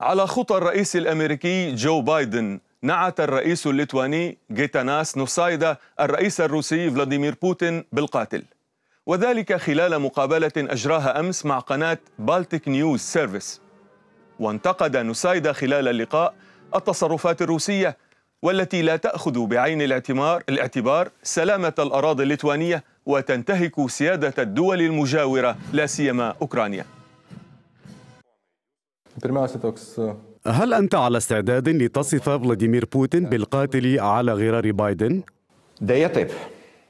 على خطى الرئيس الامريكي جو بايدن نعت الرئيس الليتواني جيتاناس نوسايدا الرئيس الروسي فلاديمير بوتين بالقاتل وذلك خلال مقابلة أجراها أمس مع قناة بالتيك نيوز سيرفيس وانتقد نوسايدا خلال اللقاء التصرفات الروسية والتي لا تأخذ بعين الاعتبار, الاعتبار سلامة الأراضي الليتوانية وتنتهك سيادة الدول المجاورة لا سيما أوكرانيا Pirmiausia, toks هل أنت على استعداد لتصف فلاديمير بوتين بالقاتل على غرار بايدن؟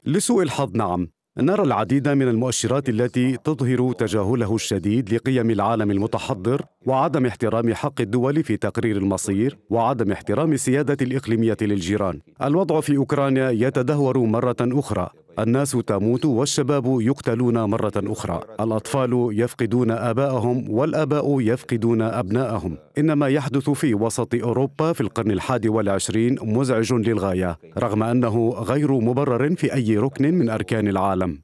لسوء الحظ نعم نرى العديد من المؤشرات التي تظهر تجاهله الشديد لقيم العالم المتحضر وعدم احترام حق الدول في تقرير المصير وعدم احترام السيادة الإقليمية للجيران الوضع في أوكرانيا يتدهور مرة أخرى الناس تموت والشباب يقتلون مرة أخرى الأطفال يفقدون آباءهم والآباء يفقدون أبناءهم إن ما يحدث في وسط أوروبا في القرن الحادي والعشرين مزعج للغاية رغم أنه غير مبرر في أي ركن من أركان العالم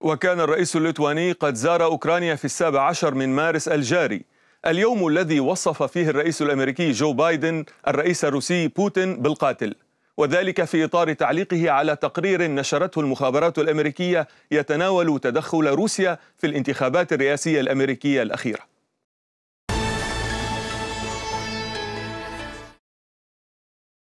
وكان الرئيس الليتواني قد زار أوكرانيا في السابع عشر من مارس الجاري اليوم الذي وصف فيه الرئيس الأمريكي جو بايدن الرئيس الروسي بوتين بالقاتل وذلك في إطار تعليقه على تقرير نشرته المخابرات الأمريكية يتناول تدخل روسيا في الانتخابات الرئاسية الأمريكية الأخيرة